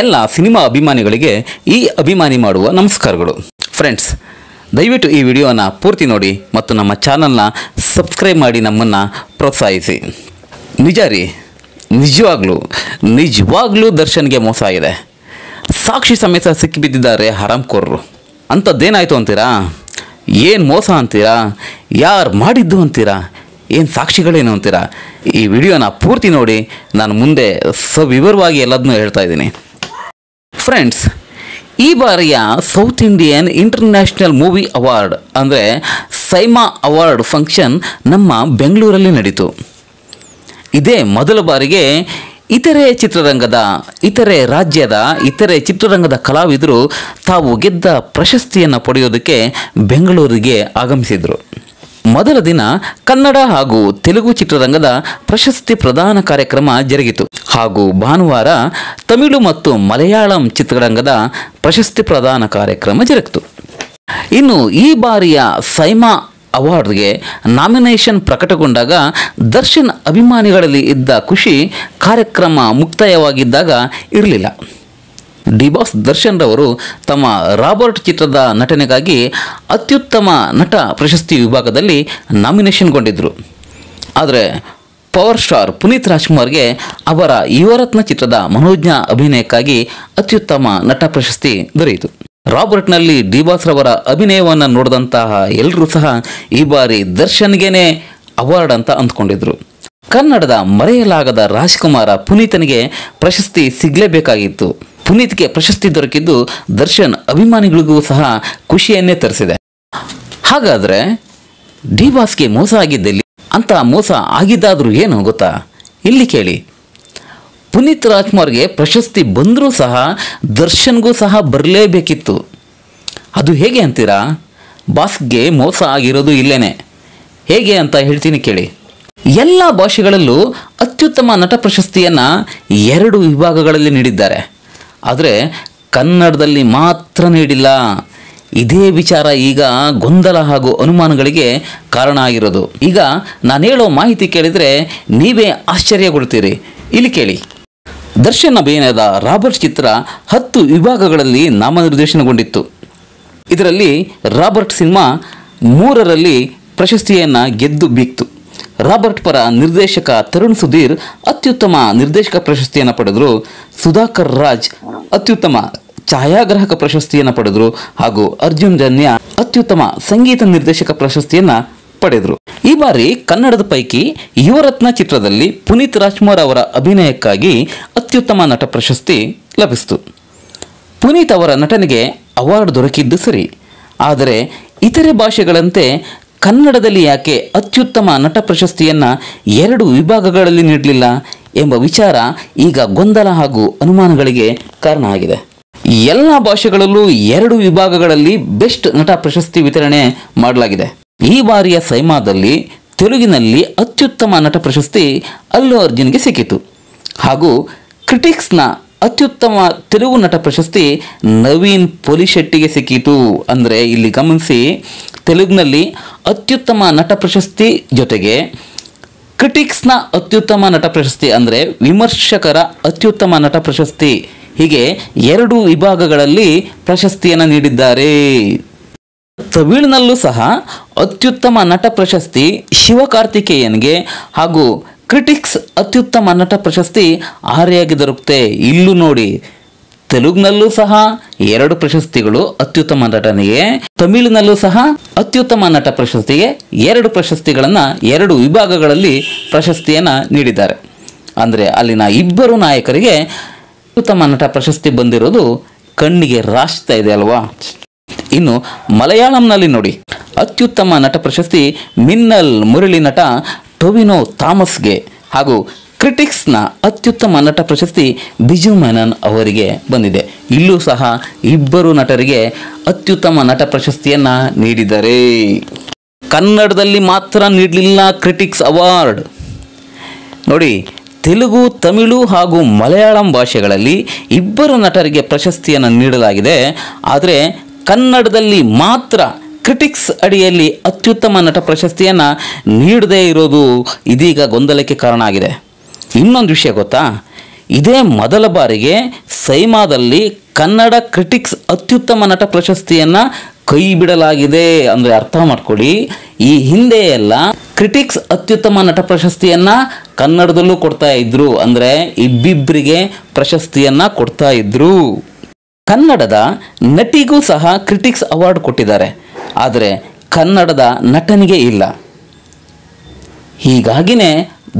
ಎಲ್ಲ ಸಿನಿಮಾ ಅಭಿಮಾನಿಗಳಿಗೆ ಈ ಅಭಿಮಾನಿ ಮಾಡುವ ನಮಸ್ಕಾರಗಳು ಫ್ರೆಂಡ್ಸ್ ದಯವಿಟ್ಟು ಈ ವಿಡಿಯೋನ ಪೂರ್ತಿ ನೋಡಿ ಮತ್ತು ನಮ್ಮ ಚಾನಲ್ನ ಸಬ್ಸ್ಕ್ರೈಬ್ ಮಾಡಿ ನಮ್ಮನ್ನು ಪ್ರೋತ್ಸಾಹಿಸಿ ನಿಜ ರೀ ನಿಜವಾಗ್ಲೂ ನಿಜವಾಗ್ಲೂ ದರ್ಶನ್ಗೆ ಮೋಸ ಆಗಿದೆ ಸಾಕ್ಷಿ ಸಮೇತ ಸಿಕ್ಕಿಬಿದ್ದಿದ್ದಾರೆ ಹರಾಮ್ಕೋರರು ಅಂಥದ್ದೇನಾಯಿತು ಅಂತೀರಾ ಏನು ಮೋಸ ಅಂತೀರಾ ಯಾರು ಮಾಡಿದ್ದು ಅಂತೀರಾ ಏನು ಸಾಕ್ಷಿಗಳೇನು ಅಂತೀರಾ ಈ ವಿಡಿಯೋನ ಪೂರ್ತಿ ನೋಡಿ ನಾನು ಮುಂದೆ ಸವಿವರವಾಗಿ ಎಲ್ಲದನ್ನೂ ಹೇಳ್ತಾ ಇದ್ದೀನಿ ಫ್ರೆಂಡ್ಸ್ ಈ ಬಾರಿಯ south Indian international movie award ಅಂದರೆ ಸೈಮಾ ಅವಾರ್ಡ್ ಫಂಕ್ಷನ್ ನಮ್ಮ ಬೆಂಗಳೂರಲ್ಲಿ ನಡೀತು ಇದೇ ಮೊದಲ ಬಾರಿಗೆ ಇತರೆ ಚಿತ್ರರಂಗದ ಇತರೆ ರಾಜ್ಯದ ಇತರೆ ಚಿತ್ರರಂಗದ ಕಲಾವಿದರು ತಾವು ಗೆದ್ದ ಪ್ರಶಸ್ತಿಯನ್ನು ಪಡೆಯೋದಕ್ಕೆ ಬೆಂಗಳೂರಿಗೆ ಆಗಮಿಸಿದರು ಮೊದಲ ದಿನ ಕನ್ನಡ ಹಾಗೂ ತೆಲುಗು ಚಿತ್ರರಂಗದ ಪ್ರಶಸ್ತಿ ಪ್ರದಾನ ಕಾರ್ಯಕ್ರಮ ಜರುಗಿತು ಹಾಗೂ ಭಾನುವಾರ ತಮಿಳು ಮತ್ತು ಮಲಯಾಳಂ ಚಿತ್ರರಂಗದ ಪ್ರಶಸ್ತಿ ಪ್ರದಾನ ಕಾರ್ಯಕ್ರಮ ಜರುಗಿತು ಇನ್ನು ಈ ಬಾರಿಯ ಸೈಮಾ ಅವಾರ್ಡ್ಗೆ ನಾಮಿನೇಷನ್ ಪ್ರಕಟಗೊಂಡಾಗ ದರ್ಶನ್ ಅಭಿಮಾನಿಗಳಲ್ಲಿ ಇದ್ದ ಖುಷಿ ಕಾರ್ಯಕ್ರಮ ಮುಕ್ತಾಯವಾಗಿದ್ದಾಗ ಇರಲಿಲ್ಲ ಡಿಬಾಸ್ ದರ್ಶನ್ ರವರು ತಮ್ಮ ರಾಬರ್ಟ್ ಚಿತ್ರದ ನಟನೆಗಾಗಿ ಅತ್ಯುತ್ತಮ ನಟ ಪ್ರಶಸ್ತಿ ವಿಭಾಗದಲ್ಲಿ ನಾಮಿನೇಷನ್ಗೊಂಡಿದ್ದರು ಆದರೆ ಪವರ್ ಸ್ಟಾರ್ ಪುನೀತ್ ರಾಜ್ಕುಮಾರ್ಗೆ ಅವರ ಯುವರತ್ನ ಚಿತ್ರದ ಮನೋಜ್ಞ ಅಭಿನಯಕ್ಕಾಗಿ ಅತ್ಯುತ್ತಮ ನಟ ಪ್ರಶಸ್ತಿ ದೊರೆಯಿತು ರಾಬರ್ಟ್ನಲ್ಲಿ ಡಿಬಾಸ್ ರವರ ಅಭಿನಯವನ್ನು ನೋಡಿದಂತಹ ಎಲ್ಲರೂ ಸಹ ಈ ಬಾರಿ ದರ್ಶನ್ಗೇನೆ ಅವಾರ್ಡ್ ಅಂತ ಅಂದ್ಕೊಂಡಿದ್ರು ಕನ್ನಡದ ಮರೆಯಲಾಗದ ರಾಜ್ಕುಮಾರ ಪುನೀತನಿಗೆ ಪ್ರಶಸ್ತಿ ಸಿಗಲೇಬೇಕಾಗಿತ್ತು ಪುನೀತ್ಗೆ ಪ್ರಶಸ್ತಿ ದೊರಕಿದ್ದು ದರ್ಶನ್ ಅಭಿಮಾನಿಗಳಿಗೂ ಸಹ ಖುಷಿಯನ್ನೇ ತರಿಸಿದೆ ಹಾಗಾದರೆ ಡಿ ಬಾಸ್ಗೆ ಮೋಸ ಆಗಿದ್ದಲ್ಲಿ ಅಂತ ಮೋಸ ಆಗಿದ್ದಾದರೂ ಏನು ಗೊತ್ತಾ ಇಲ್ಲಿ ಕೇಳಿ ಪುನೀತ್ ರಾಜ್ಕುಮಾರ್ಗೆ ಪ್ರಶಸ್ತಿ ಬಂದರೂ ಸಹ ದರ್ಶನ್ಗೂ ಸಹ ಬರಲೇಬೇಕಿತ್ತು ಅದು ಹೇಗೆ ಅಂತೀರಾ ಬಾಸ್ಗೆ ಮೋಸ ಆಗಿರೋದು ಇಲ್ಲೇನೆ ಹೇಗೆ ಅಂತ ಹೇಳ್ತೀನಿ ಕೇಳಿ ಎಲ್ಲ ಭಾಷೆಗಳಲ್ಲೂ ಅತ್ಯುತ್ತಮ ನಟ ಪ್ರಶಸ್ತಿಯನ್ನು ಎರಡು ವಿಭಾಗಗಳಲ್ಲಿ ನೀಡಿದ್ದಾರೆ ಆದರೆ ಕನ್ನಡದಲ್ಲಿ ಮಾತ್ರ ನೀಡಿಲ್ಲ ಇದೇ ವಿಚಾರ ಈಗ ಗೊಂದಲ ಹಾಗೂ ಅನುಮಾನಗಳಿಗೆ ಕಾರಣ ಆಗಿರೋದು ಈಗ ನಾನು ಹೇಳೋ ಮಾಹಿತಿ ಕೇಳಿದರೆ ನೀವೇ ಆಶ್ಚರ್ಯಗೊಳ್ತೀರಿ ಇಲ್ಲಿ ಕೇಳಿ ದರ್ಶನ ಅಭಿನಯದ ರಾಬರ್ಟ್ ಚಿತ್ರ ಹತ್ತು ವಿಭಾಗಗಳಲ್ಲಿ ನಾಮನಿರ್ದೇಶನಗೊಂಡಿತ್ತು ಇದರಲ್ಲಿ ರಾಬರ್ಟ್ ಸಿನಿಮಾ ಮೂರರಲ್ಲಿ ಪ್ರಶಸ್ತಿಯನ್ನು ಗೆದ್ದು ಬೀಕ್ತು ರಾಬರ್ಟ್ ಪರ ನಿರ್ದೇಶಕ ತರುಣ್ ಸುಧೀರ್ ಅತ್ಯುತ್ತಮ ನಿರ್ದೇಶಕ ಪ್ರಶಸ್ತಿಯನ್ನು ಪಡೆದರು ಸುಧಾಕರ್ ರಾಜ್ ಅತ್ಯುತ್ತಮ ಛಾಯಾಗ್ರಾಹಕ ಪ್ರಶಸ್ತಿಯನ್ನು ಪಡೆದರು ಹಾಗೂ ಅರ್ಜುನ್ ಜನ್ಯ ಅತ್ಯುತ್ತಮ ಸಂಗೀತ ನಿರ್ದೇಶಕ ಪ್ರಶಸ್ತಿಯನ್ನು ಪಡೆದರು ಈ ಬಾರಿ ಕನ್ನಡದ ಪೈಕಿ ಯುವರತ್ನ ಚಿತ್ರದಲ್ಲಿ ಪುನೀತ್ ರಾಜ್ಕುಮಾರ್ ಅವರ ಅಭಿನಯಕ್ಕಾಗಿ ಅತ್ಯುತ್ತಮ ನಟ ಪ್ರಶಸ್ತಿ ಲಭಿಸಿತು ಪುನೀತ್ ಅವರ ನಟನೆಗೆ ಅವಾರ್ಡ್ ದೊರಕಿದ್ದು ಸರಿ ಆದರೆ ಇತರೆ ಭಾಷೆಗಳಂತೆ ಕನ್ನಡದಲ್ಲಿ ಯಾಕೆ ಅತ್ಯುತ್ತಮ ನಟ ಪ್ರಶಸ್ತಿಯನ್ನು ಎರಡು ವಿಭಾಗಗಳಲ್ಲಿ ನೀಡಲಿಲ್ಲ ಎಂಬ ವಿಚಾರ ಈಗ ಗೊಂದಲ ಹಾಗೂ ಅನುಮಾನಗಳಿಗೆ ಕಾರಣ ಆಗಿದೆ ಎಲ್ಲ ಭಾಷೆಗಳಲ್ಲೂ ಎರಡು ವಿಭಾಗಗಳಲ್ಲಿ ಬೆಸ್ಟ್ ನಟ ಪ್ರಶಸ್ತಿ ವಿತರಣೆ ಮಾಡಲಾಗಿದೆ ಈ ಬಾರಿಯ ಸೈಮಾದಲ್ಲಿ ತೆಲುಗಿನಲ್ಲಿ ಅತ್ಯುತ್ತಮ ನಟ ಪ್ರಶಸ್ತಿ ಅಲ್ಲು ಅರ್ಜುನ್ಗೆ ಸಿಕ್ಕಿತು ಹಾಗೂ ಕ್ರಿಟಿಕ್ಸ್ನ ಅತ್ಯುತ್ತಮ ತೆಲುಗು ನಟ ಪ್ರಶಸ್ತಿ ನವೀನ್ ಪೊಲಿಶೆಟ್ಟಿಗೆ ಸಿಕ್ಕಿತು ಅಂದರೆ ಇಲ್ಲಿ ಗಮನಿಸಿ ತೆಲುಗಿನಲ್ಲಿ ಅತ್ಯುತ್ತಮ ನಟ ಪ್ರಶಸ್ತಿ ಜೊತೆಗೆ ಕ್ರಿಟಿಕ್ಸ್ನ ಅತ್ಯುತ್ತಮ ನಟ ಪ್ರಶಸ್ತಿ ಅಂದರೆ ವಿಮರ್ಶಕರ ಅತ್ಯುತ್ತಮ ನಟ ಪ್ರಶಸ್ತಿ ಹೀಗೆ ಎರಡು ವಿಭಾಗಗಳಲ್ಲಿ ಪ್ರಶಸ್ತಿಯನ್ನು ನೀಡಿದ್ದಾರೆ ತಮಿಳಿನಲ್ಲೂ ಸಹ ಅತ್ಯುತ್ತಮ ನಟ ಪ್ರಶಸ್ತಿ ಶಿವಕಾರ್ತಿಕೇಯನ್ಗೆ ಹಾಗೂ ಕ್ರಿಟಿಕ್ಸ್ ಅತ್ಯುತ್ತಮ ನಟ ಪ್ರಶಸ್ತಿ ಆರೆಯಾಗಿ ದೊರಕುತ್ತೆ ಇಲ್ಲೂ ನೋಡಿ ತೆಲುಗಿನಲ್ಲೂ ಸಹ ಎರಡು ಪ್ರಶಸ್ತಿಗಳು ಅತ್ಯುತ್ತಮ ನಟನಿಗೆ ತಮಿಳಿನಲ್ಲೂ ಸಹ ಅತ್ಯುತ್ತಮ ನಟ ಪ್ರಶಸ್ತಿಗೆ ಎರಡು ಪ್ರಶಸ್ತಿಗಳನ್ನು ಎರಡು ವಿಭಾಗಗಳಲ್ಲಿ ಪ್ರಶಸ್ತಿಯನ್ನು ನೀಡಿದ್ದಾರೆ ಅಂದರೆ ಅಲ್ಲಿನ ಇಬ್ಬರು ನಾಯಕರಿಗೆ ಅತ್ಯುತ್ತಮ ನಟ ಪ್ರಶಸ್ತಿ ಬಂದಿರೋದು ಕಣ್ಣಿಗೆ ರಾಶ್ತಾ ಇದೆ ಅಲ್ವಾ ಇನ್ನು ಮಲಯಾಳಂನಲ್ಲಿ ನೋಡಿ ಅತ್ಯುತ್ತಮ ನಟ ಪ್ರಶಸ್ತಿ ಮಿನ್ನಲ್ ಮುರಳಿ ನಟ ಟೊವಿನೋ ಥಾಮಸ್ಗೆ ಹಾಗೂ ಕ್ರಿಟಿಕ್ಸ್ನ ಅತ್ಯುತ್ತಮ ನಟ ಪ್ರಶಸ್ತಿ ಬಿಜು ಮೆನನ್ ಅವರಿಗೆ ಬಂದಿದೆ ಇಲ್ಲೂ ಸಹ ಇಬ್ಬರು ನಟರಿಗೆ ಅತ್ಯುತ್ತಮ ನಟ ಪ್ರಶಸ್ತಿಯನ್ನು ನೀಡಿದ್ದಾರೆ ಕನ್ನಡದಲ್ಲಿ ಮಾತ್ರ ನೀಡಲಿಲ್ಲ ಕ್ರಿಟಿಕ್ಸ್ ಅವಾರ್ಡ್ ನೋಡಿ ತೆಲುಗು ತಮಿಳು ಹಾಗೂ ಮಲಯಾಳಂ ಭಾಷೆಗಳಲ್ಲಿ ಇಬ್ಬರು ನಟರಿಗೆ ಪ್ರಶಸ್ತಿಯನ್ನು ನೀಡಲಾಗಿದೆ ಆದರೆ ಕನ್ನಡದಲ್ಲಿ ಮಾತ್ರ ಕ್ರಿಟಿಕ್ಸ್ ಅಡಿಯಲ್ಲಿ ಅತ್ಯುತ್ತಮ ನಟ ಪ್ರಶಸ್ತಿಯನ್ನು ನೀಡದೇ ಇರೋದು ಇದೀಗ ಗೊಂದಲಕ್ಕೆ ಕಾರಣ ಆಗಿದೆ ಇನ್ನೊಂದು ವಿಷಯ ಗೊತ್ತಾ ಇದೇ ಮೊದಲ ಬಾರಿಗೆ ಸೈಮಾದಲ್ಲಿ ಕನ್ನಡ ಕ್ರಿಟಿಕ್ಸ್ ಅತ್ಯುತ್ತಮ ನಟ ಪ್ರಶಸ್ತಿಯನ್ನು ಕೈ ಬಿಡಲಾಗಿದೆ ಅಂದರೆ ಅರ್ಥ ಮಾಡ್ಕೊಳ್ಳಿ ಈ ಹಿಂದೆ ಎಲ್ಲ ಕ್ರಿಟಿಕ್ಸ್ ಅತ್ಯುತ್ತಮ ನಟ ಪ್ರಶಸ್ತಿಯನ್ನು ಕನ್ನಡದಲ್ಲೂ ಕೊಡ್ತಾ ಇದ್ರು ಅಂದರೆ ಇಬ್ಬಿಬ್ಬರಿಗೆ ಪ್ರಶಸ್ತಿಯನ್ನು ಕೊಡ್ತಾ ಇದ್ರು ಕನ್ನಡದ ನಟಿಗೂ ಸಹ ಕ್ರಿಟಿಕ್ಸ್ ಅವಾರ್ಡ್ ಕೊಟ್ಟಿದ್ದಾರೆ ಆದರೆ ಕನ್ನಡದ ನಟನಿಗೆ ಇಲ್ಲ ಹೀಗಾಗಿನೇ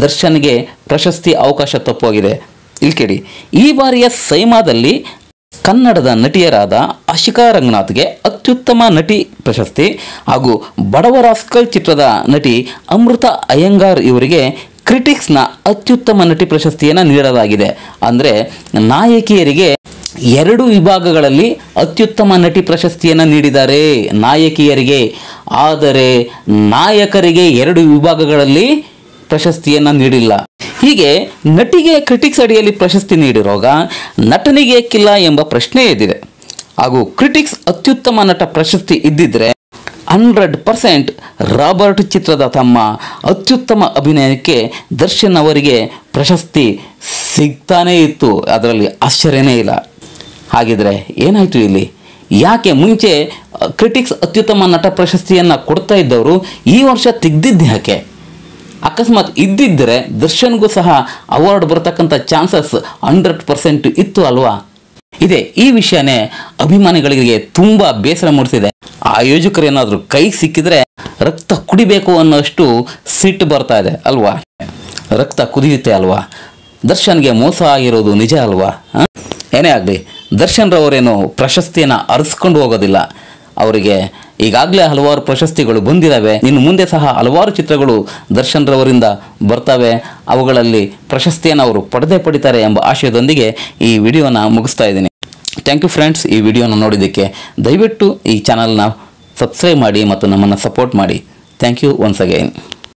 ದರ್ಶನ್ಗೆ ಪ್ರಶಸ್ತಿ ಅವಕಾಶ ತಪ್ಪೋಗಿದೆ ಇಲ್ಲಿ ಕೇಳಿ ಈ ಬಾರಿಯ ಸೈಮಾದಲ್ಲಿ ಕನ್ನಡದ ನಟಿಯರಾದ ಅಶಿಕಾ ರಂಗನಾಥ್ಗೆ ಅತ್ಯುತ್ತಮ ನಟಿ ಪ್ರಶಸ್ತಿ ಹಾಗೂ ಬಡವರಾಸ್ಕಲ್ ಚಿತ್ರದ ನಟಿ ಅಮೃತ ಅಯ್ಯಂಗಾರ್ ಇವರಿಗೆ ಕ್ರಿಟಿಕ್ಸ್ನ ಅತ್ಯುತ್ತಮ ನಟಿ ಪ್ರಶಸ್ತಿಯನ್ನು ನೀಡಲಾಗಿದೆ ಅಂದರೆ ನಾಯಕಿಯರಿಗೆ ಎರಡು ವಿಭಾಗಗಳಲ್ಲಿ ಅತ್ಯುತ್ತಮ ನಟಿ ಪ್ರಶಸ್ತಿಯನ್ನು ನೀಡಿದ್ದಾರೆ ನಾಯಕಿಯರಿಗೆ ಆದರೆ ನಾಯಕರಿಗೆ ಎರಡು ವಿಭಾಗಗಳಲ್ಲಿ ಪ್ರಶಸ್ತಿಯನ್ನು ನೀಡಿಲ್ಲ ಹೀಗೆ ನಟಿಗೆ ಕ್ರಿಟಿಕ್ಸ್ ಅಡಿಯಲ್ಲಿ ಪ್ರಶಸ್ತಿ ನೀಡಿರುವಾಗ ನಟನಿಗೆ ಏಕಿಲ್ಲ ಎಂಬ ಪ್ರಶ್ನೆ ಎದ್ದಿದೆ ಹಾಗೂ ಕ್ರಿಟಿಕ್ಸ್ ಅತ್ಯುತ್ತಮ ನಟ ಪ್ರಶಸ್ತಿ ಇದ್ದಿದ್ರೆ ಹಂಡ್ರೆಡ್ ಪರ್ಸೆಂಟ್ ರಾಬರ್ಟ್ ಚಿತ್ರದ ತಮ್ಮ ಅತ್ಯುತ್ತಮ ಅಭಿನಯಕ್ಕೆ ದರ್ಶನ್ ಅವರಿಗೆ ಪ್ರಶಸ್ತಿ ಸಿಗ್ತಾನೇ ಇತ್ತು ಅದರಲ್ಲಿ ಆಶ್ಚರ್ಯನೇ ಇಲ್ಲ ಹಾಗಿದ್ರೆ ಏನಾಯಿತು ಇಲ್ಲಿ ಯಾಕೆ ಮುಂಚೆ ಕ್ರಿಟಿಕ್ಸ್ ಅತ್ಯುತ್ತಮ ನಟ ಪ್ರಶಸ್ತಿಯನ್ನು ಕೊಡ್ತಾ ಇದ್ದವರು ಈ ವರ್ಷ ತೆಗ್ದಿದ್ದು ಯಾಕೆ ಅಕಸ್ಮಾತ್ ಇದ್ದಿದ್ದರೆ ದರ್ಶನ್ಗೂ ಸಹ ಅವಾರ್ಡ್ ಬರತಕ್ಕಂಥ ಚಾನ್ಸಸ್ ಹಂಡ್ರೆಡ್ ಪರ್ಸೆಂಟ್ ಇತ್ತು ಅಲ್ವಾ ಇದೆ ಈ ವಿಷಯನೇ ಅಭಿಮಾನಿಗಳಿಗೆ ತುಂಬ ಬೇಸರ ಮೂಡಿಸಿದೆ ಏನಾದರೂ ಕೈ ಸಿಕ್ಕಿದ್ರೆ ರಕ್ತ ಕುಡಿಬೇಕು ಅನ್ನೋಷ್ಟು ಸಿಟ್ಟು ಬರ್ತಾ ಇದೆ ಅಲ್ವಾ ರಕ್ತ ಕುದಿಯುತ್ತೆ ಅಲ್ವಾ ದರ್ಶನ್ಗೆ ಮೋಸ ಆಗಿರೋದು ನಿಜ ಅಲ್ವಾ ಏನೇ ಆಗಲಿ ದರ್ಶನ್ ರವರೇನು ಪ್ರಶಸ್ತಿಯನ್ನು ಅರಿಸ್ಕೊಂಡು ಹೋಗೋದಿಲ್ಲ ಅವರಿಗೆ ಈಗಾಗಲೇ ಹಲವಾರು ಪ್ರಶಸ್ತಿಗಳು ಬಂದಿದ್ದಾವೆ ಇನ್ನು ಮುಂದೆ ಸಹ ಹಲವಾರು ಚಿತ್ರಗಳು ದರ್ಶನ್ ರವರಿಂದ ಬರ್ತವೆ ಅವುಗಳಲ್ಲಿ ಪ್ರಶಸ್ತಿಯನ್ನು ಅವರು ಪಡೆದೇ ಪಡಿತಾರೆ ಎಂಬ ಆಶಯದೊಂದಿಗೆ ಈ ವಿಡಿಯೋನ ಮುಗಿಸ್ತಾ ಇದ್ದೀನಿ ಥ್ಯಾಂಕ್ ಯು ಫ್ರೆಂಡ್ಸ್ ಈ ವಿಡಿಯೋನ ನೋಡಿದ್ದಕ್ಕೆ ದಯವಿಟ್ಟು ಈ ಚಾನಲ್ನ ಸಬ್ಸ್ಕ್ರೈಬ್ ಮಾಡಿ ಮತ್ತು ನಮ್ಮನ್ನು ಸಪೋರ್ಟ್ ಮಾಡಿ ಥ್ಯಾಂಕ್ ಯು ಒನ್ಸ್ ಅಗೈನ್